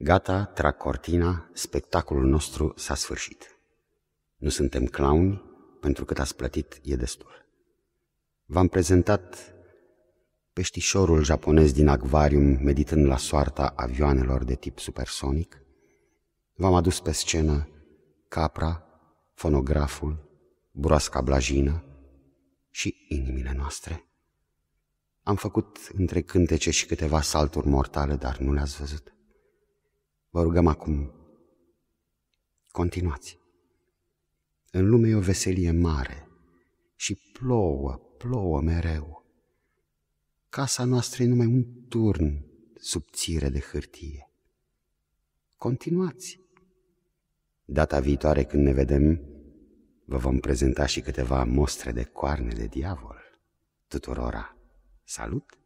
Gata, trag cortina, spectacolul nostru s-a sfârșit. Nu suntem clowni, pentru cât ați plătit e destul. V-am prezentat peștișorul japonez din acvarium meditând la soarta avioanelor de tip supersonic. V-am adus pe scenă capra, fonograful, broasca blajină și inimile noastre. Am făcut între cântece și câteva salturi mortale, dar nu le-ați văzut. Vă rugăm acum, continuați. În lume e o veselie mare și plouă, plouă mereu. Casa noastră e numai un turn subțire de hârtie. Continuați. Data viitoare când ne vedem, vă vom prezenta și câteva mostre de coarne de diavol. Tuturora, salut!